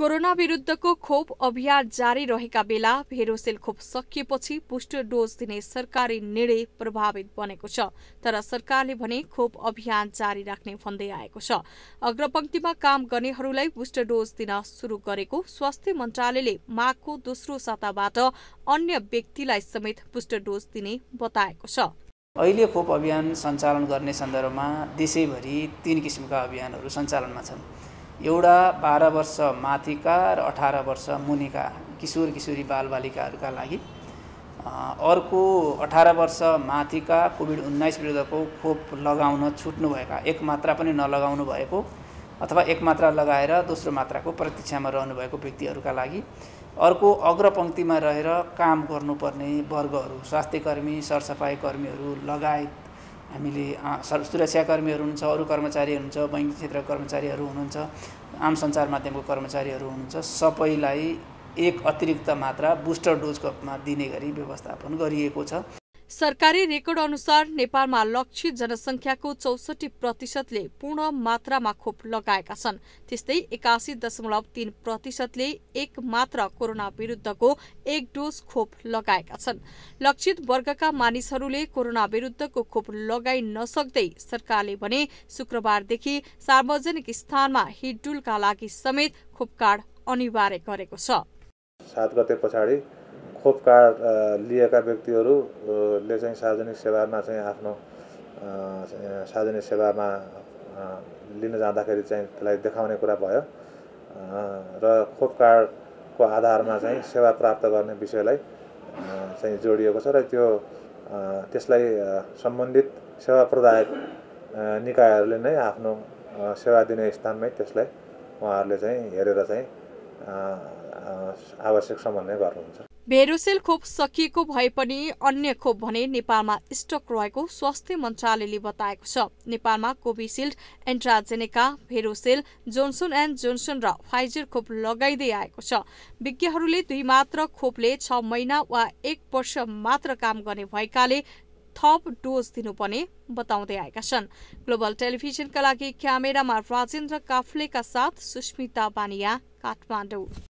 corona विरुद्धको खोप अभियान जारी रहेका बेला भेरोसेल खोप सकिएपछि बुस्टर डोज दिने सरकारी निर्णय प्रभावित बनेको छ तर सरकारले भने खोप अभियान जारी राख्ने भन्दै आएको छ अग्रपंक्तिमा काम गर्नेहरूलाई बुस्टर डोज दिन शुरू गरेको स्वास्थ्य मन्त्रालयले माघको दोस्रो साताबाट अन्य व्यक्तिलाई समेत बुस्टर डोज दिने बताएको छ अहिले खोप अभियान सञ्चालन गर्ने सन्दर्भमा देशैभरि तीन किसिमका अभियानहरू सञ्चालनमा छन् एउटा बाह्र वर्ष माथिका र अठार वर्ष मुनिका किशोर किशोरी बालबालिकाहरूका लागि अर्को अठार वर्ष माथिका कोभिड उन्नाइस विरुद्धको खोप लगाउन छुट्नुभएका एक मात्रा पनि नलगाउनु भएको अथवा एक मात्रा लगाएर दोस्रो मात्राको प्रतीक्षामा रहनुभएको व्यक्तिहरूका लागि अर्को अग्रपङ्क्तिमा रहेर काम गर्नुपर्ने वर्गहरू स्वास्थ्यकर्मी सरसफाइकर्मीहरू लगायत हामीले सुरक्षाकर्मीहरू हुनुहुन्छ अरू कर्मचारीहरू हुनुहुन्छ बैङ्किङ क्षेत्रका कर्मचारीहरू हुनुहुन्छ आम सञ्चार माध्यमको कर्मचारीहरू हुनुहुन्छ सबैलाई एक अतिरिक्त मात्रा बुस्टर डोजको रूपमा दिने गरी व्यवस्थापन गरिएको छ सरकारी रेकर्ड अनुसार नेपालमा लक्षित जनसङ्ख्याको चौसठी प्रतिशतले पूर्ण मात्रामा खोप लगाएका छन् त्यस्तै एकासी दशमलव तीन प्रतिशतले एक मात्र कोरोना विरुद्धको एक डोज खोप लगाएका छन् लक्षित वर्गका मानिसहरूले कोरोना विरुद्धको खोप लगाइ नसक्दै सरकारले भने शुक्रबारदेखि सार्वजनिक स्थानमा हिडडुलका लागि समेत खोप कार्ड अनिवार्य गरेको छ गते खोप कार्ड लिएका व्यक्तिहरूले चाहिँ सार्वजनिक सेवामा चाहिँ आफ्नो सार्वजनिक सेवामा लिन जाँदाखेरि चाहिँ त्यसलाई देखाउने कुरा भयो र खोप कार्डको आधारमा चाहिँ सेवा प्राप्त गर्ने विषयलाई चाहिँ जोडिएको छ र त्यो त्यसलाई सम्बन्धित सेवा प्रदायक निकायहरूले नै आफ्नो सेवा दिने स्थानमै त्यसलाई उहाँहरूले चाहिँ हेरेर चाहिँ आवश्यक समन्वय गर्नुहुन्छ भेरोसेल खोप सकिएको भए पनि अन्य खोप भने नेपालमा स्टक रहेको स्वास्थ्य मन्त्रालयले बताएको छ नेपालमा Covishield AstraZeneca Verocell Johnson and Johnson र फाइजर खोप लगाइँदै आएको छ विज्ञहरूले दुई मात्र खोपले छ महिना वा एक वर्ष मात्र काम गर्ने भएकाले थप डोज दिनुपर्ने बताउँदै आएका छन् ग्लोबल टेलिभिजनका लागि क्यामेरामा राजेन्द्र काफ्लेका साथ सुस्मिता बानिया काठमाडौँ